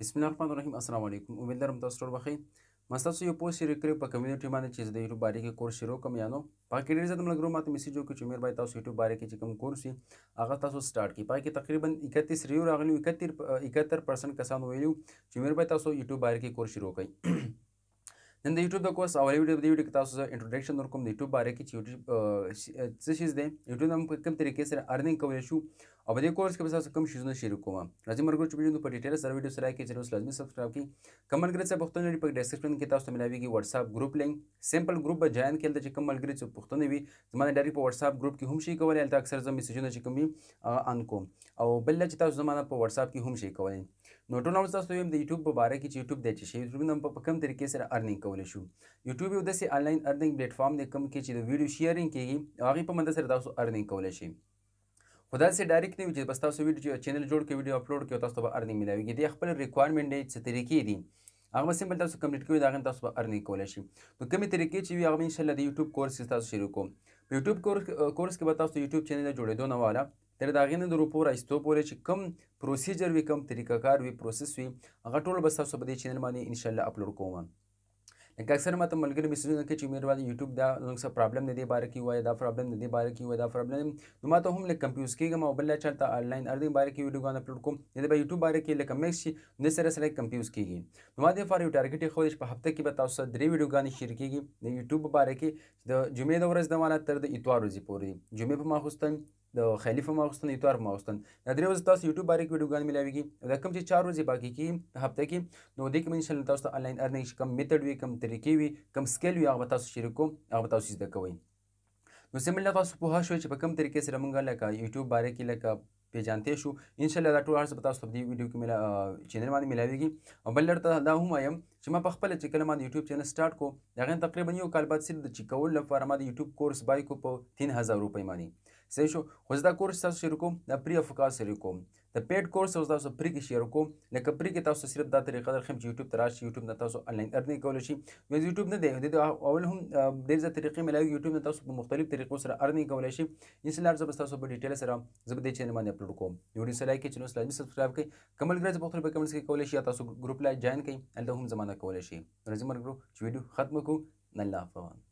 بسم الله الرحمن الرحیم السلام علیکم امید لرم تاسو ټول بخیر ما تاسو یو پوسټ شریک کړی په کمیونټي باندې چې د یوټیوب باندې کې کورس شروع کوم یا نو پکې ډېر زده ملګرو ماته میسیج وکړ چې مېر بای تاسو یوټیوب باندې کې چې کوم کورس وي هغه تاسو سٹارټ کی پای کې تقریبا 31 ریو راغلی 71% کسان ویلو چې مېر بای تاسو یوټیوب باندې کې کورس شروع کړئ نن د یوټیوب د کورس اولې ویډیو د ویډیو کې تاسو انټروډکشن ورکوم د یوټیوب باره کې چې یوټیوب څه شیز دی یوټیوب هم په کوم طریقې سره ارننګ کولی شو او په دې کورس کې به تاسو کوم شیزونه شریک کوم راځي مرګو چې پیژنو په ډیټیل سره ویډیو سره کې ضرور لازمي سبسکرایب کړئ کوم ملګری چې پښتون لري په ډیسکرپشن کې تاسو ته ملاويږي واتس اپ ګروپ لینک سیمپل ګروپ به جوائن کړئ چې کوم ملګری چې پښتون وي زموږ ډایرکټ په واتس اپ ګروپ کې هم شي کولای الته اکثر زموږ میسجونه چې کوم وي ان کوم او بل چې تاسو زموږ په واتس اپ کې هم شي کولای نو ټول نو تاسو یې د یوټیوب په اړه کې چې یوټیوب د چې شي یوټیوب نن په کوم طریقې سره ارننګ کولای شو یوټیوب یو داسې انلاین ارننګ پلیټ فارم دی کوم کې چې د ویډیو شیرینګ کیږي هغه په منځ سره تاسو ارننګ کولای شئ خدا سي ډایرکټ نه وي چې بس تاسو ویډیو چینل جوړ کې ویډیو اپلوډ کې تاسو به ارننګ ملاويږي د خپل ریکوایرمنټ څه طریقې دي هغه سیمپل تاسو کمپلیټ کوئ دا غن تاسو به ارننګ کولای شي نو کومې طریقې چې وي هغه ان شاء الله د یوټیوب کورس تاسو شروع کوم په یوټیوب کورس کې به تاسو یوټیوب چینل جوړېدو نه والا تر دا غینې درو پورې استو پورې چې کم پروسیجر وي کم طریقه کار وي پروسس وي هغه ټول به تاسو په دې چینل باندې ان شاء الله اپلوډ کوم لکه اکثر ماته ملګری میسجونه کوي چې مېر والا یوټیوب دا لږ څه پرابلم د دې باره کې وایي دا پرابلم د دې باره کې وایي دا پرابلم نو ما ته هم لږ کمپیوز کېږم او بل چلته آنلاین هر دې باره کې ویډیوګان اپلوډ کوم د دې یوټیوب باره کې لکه مکس شي نو سره سره کمپیوز کېږي نو ما دې فار یو ټارګټ خو په هفته کې به تاسو درې ویډیوګان شیر کېږي د یوټیوب باره کې د جمعې د ورځ د مالا تر د اتوار ورځې پورې جمعې په ماخوستن د خیلی فم اغوستن اتوار فم اغوستن دا درې ورځې تاسو یوټیوب باندې ویډیوګان ملاويږي دا کوم چې چار ورځې باقي کې هفته کې نو دې کې انشاء الله تاسو ته انلاین ارننګ کوم میتھډ وي کوم طریقې وي کوم سکیل وي هغه تاسو شریک کوم هغه تاسو زده کوئ نو سیملر تاسو په هغه شوي چې په کوم طریقې سره مونږه لکه یوټیوب باندې کې لکه پیژانته شو ان شاء الله دا ټول هرڅه تاسو په دې ویډیو کې ملا چینل باندې ملاويږي او بل لرته دا هم ایم چې ما په خپل چې کله ما د یوټیوب چینل سٹارټ کو دا غن تقریبا یو کال بعد سره د چیکول لپاره ما د یوټیوب کورس بای کو په 3000 روپۍ باندې صحیح شو خو دا کورس تاسو شریک کوم دا پری اف کاس شریک کوم د پیډ کورس اوس تاسو پری کې شریک کوم لکه پری کې تاسو صرف دا طریقه درخم چې یوټیوب تراش یوټیوب نه تاسو انلاین ارنی کول شي مې یوټیوب نه دی د اول هم ډېر ځله طریقې ملایو یوټیوب نه تاسو په مختلف طریقو سره ارنی کول شي انسلار زب تاسو په ډیټیل سره زب دې چینل باندې اپلوډ کوم یو دې سره کې چینل لازمي سبسکرایب کړئ کمل ګرځ په خپل کمنټس کې کول شي تاسو ګروپ لا جوائن کړئ الته هم زمانہ کول شي ورځ مرګرو چې ویډیو ختم کوو الله حافظ